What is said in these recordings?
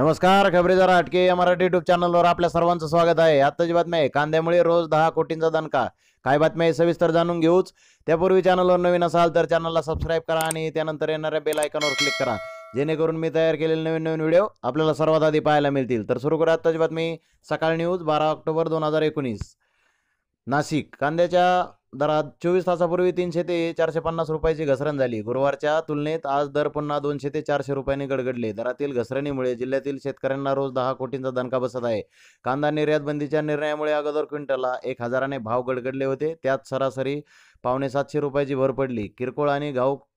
नमस्कार खबरीदार अटके या मराठी युट्यूब चॅनलवर आपल्या सर्वांचं स्वागत आहे आत्ताची बातमी आहे कांद्यामुळे रोज दहा कोटींचा दणका काय बातमी आहे सविस्तर जाणून घेऊच त्यापूर्वी चॅनलवर नवीन असाल तर चॅनलला सबस्क्राईब करा आणि त्यानंतर येणाऱ्या बेल आयकॉनवर क्लिक करा जेणेकरून मी तयार केलेले नवीन नवीन व्हिडिओ आपल्याला सर्वात आधी पाहायला मिळतील तर सुरू करू आत्ताची बातमी सकाळ न्यूज बारा ऑक्टोबर दोन हजार एकोणीस नाशिक कांद्याच्या दरात चोवीस तासापूर्वी तीनशे ते चारशे पन्नास रुपयाची घसरण झाली गुरुवारच्या तुलनेत आज दर पुन्हा दोनशे ते चारशे रुपयांनी गडगडले दरातील घसरणीमुळे जिल्ह्यातील शेतकऱ्यांना रोज दहा कोटींचा दणका बसत आहे कांदा निर्यात बंदीच्या निर्णयामुळे अगोदर क्विंटलला एक हजाराने भाव गडगडले होते त्यात सरासरी पावणे सातशे रुपयाची भर पडली किरकोळ आणि घाऊक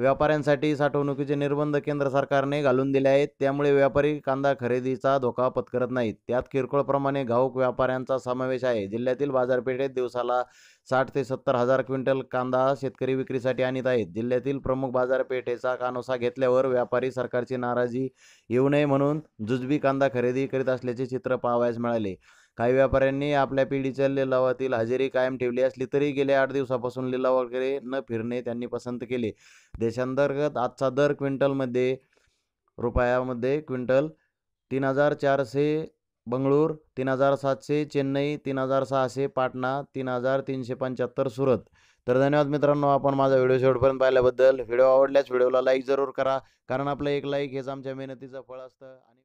व्यापाऱ्यांसाठी साठवणुकीचे निर्बंध केंद्र सरकारने घालून दिले आहेत त्यामुळे व्यापारी कांदा खरेदीचा धोका पत्करत नाहीत त्यात किरकोळ प्रमाणे घाऊक व्यापाऱ्यांचा समावेश आहे जिल्ह्यातील बाजारपेठेत दिवसाला साठ ते सत्तर हजार क्विंटल कांदा शेतकरी विक्रीसाठी आणत आहेत जिल्ह्यातील प्रमुख बाजारपेठेचा कानोसा घेतल्यावर व्यापारी सरकारची नाराजी येऊ नये म्हणून जुजबी कांदा खरेदी करीत असल्याचे चित्र पाहावयास मिळाले काही व्यापाऱ्यांनी आपल्या पिढीच्या लिलावातील हजेरी कायम ठेवली असली तरी गेल्या आठ दिवसापासून वगैरे न फिरणे त्यांनी पसंत केले देशांतर्गत आजचा दर क्विंटलमध्ये रुपयामध्ये क्विंटल तीन हजार चारशे बंगळूर तीन हजार सातशे चेन्नई तीन हजार सहाशे पाटणा तीन हजार तीनशे पंच्याहत्तर सुरत तर धन्यवाद मित्रांनो आपण माझा व्हिडिओ शेवटपर्यंत पाहिल्याबद्दल व्हिडिओ आवडल्यास व्हिडिओला लाईक जरूर करा कारण आपलं एक लाईक हेच आमच्या मेहनतीचं फळ असतं आणि